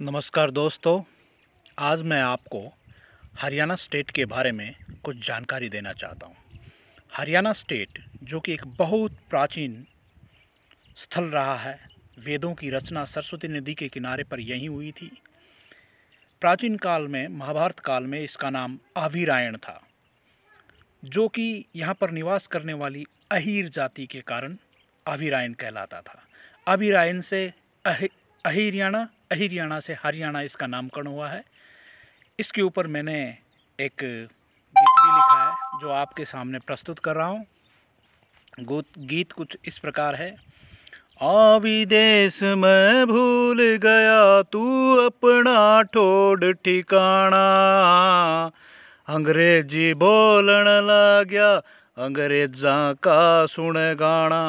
नमस्कार दोस्तों आज मैं आपको हरियाणा स्टेट के बारे में कुछ जानकारी देना चाहता हूँ हरियाणा स्टेट जो कि एक बहुत प्राचीन स्थल रहा है वेदों की रचना सरस्वती नदी के किनारे पर यहीं हुई थी प्राचीन काल में महाभारत काल में इसका नाम आभिरायण था जो कि यहाँ पर निवास करने वाली अहीर जाति के कारण अभिरायन कहलाता था अभिरायन से अहि अहिरियाणा हरियाणा से हरियाणा इसका नामकरण हुआ है इसके ऊपर मैंने एक गीत भी लिखा है जो आपके सामने प्रस्तुत कर रहा हूँ गीत कुछ इस प्रकार है आविदेश विदेश में भूल गया तू अपना ठोड़ ठिकाना अंग्रेजी बोलन ला गया अंग्रेजा का सुन गाना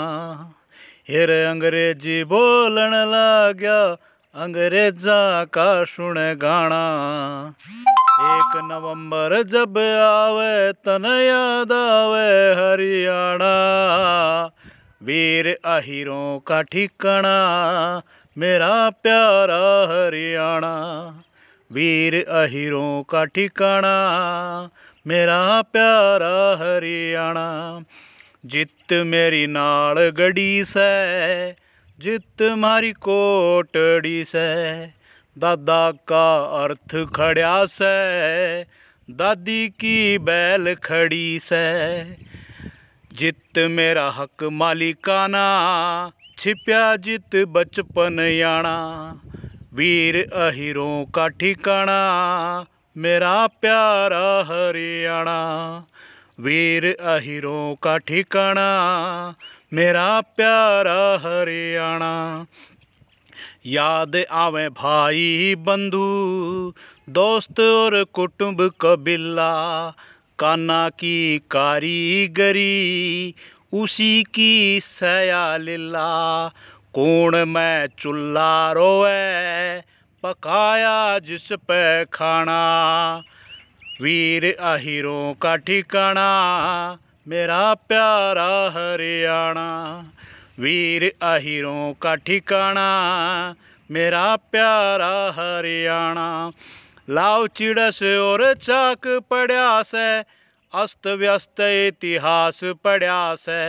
हेरे अंग्रेजी बोलन ला गया अंग्रेजा का सुन गाना एक नवंबर जब आवे तन याद आवे हरियाणा वीर अहिरों का ठिकाना मेरा प्यारा हरियाणा वीर अहिरों का ठिकाना मेरा प्यारा हरियाणा जित मेरी नाल गड़ी सै जित मारी कोटड़ी से दादा का अर्थ खड़ा से दादी की बैल खड़ी से जित मेरा हक मालिकाना छिपया जित बचपन याना वीर अहिरों का ठिकाना मेरा प्यारा हरियाणा वीर अहिरों का ठिकाना मेरा प्यारा हरियाणा याद आवे भाई बंधु दोस्त और कुटुंब कबीला काना की कारीगरी उसी की सया लीला कौन मैं चुल्ला रोए पकाया जिस पे खाना वीर अहिरों का ठिकाना मेरा प्यारा हरियाणा वीर आहिरों का ठिकाना मेरा प्यारा हरियाणा लाओ चिड़स और चाक पड़ास है अस्त व्यस्त इतिहास पड़ास है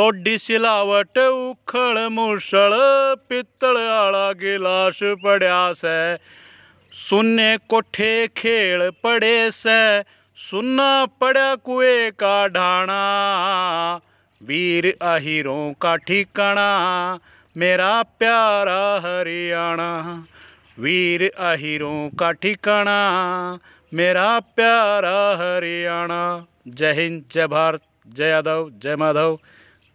लोडी सिलावट उखड़ मुसल पित्तल आला गिलास पड़ास है सुने कोठे खेल पड़े से सुनना पड़ा कुएं का ढाणा वीर आहिरों का ठिकाना मेरा प्यारा हरियाणा वीर आहिरों का ठिकाना मेरा प्यारा हरियाणा जय हिंद जय भारत जय यादव जय माधव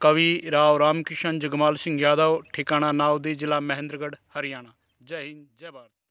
कवि राव रामकिशन जगमाल सिंह यादव ठिकाना नावदी जिला महेंद्रगढ़ हरियाणा जय हिंद जय भारत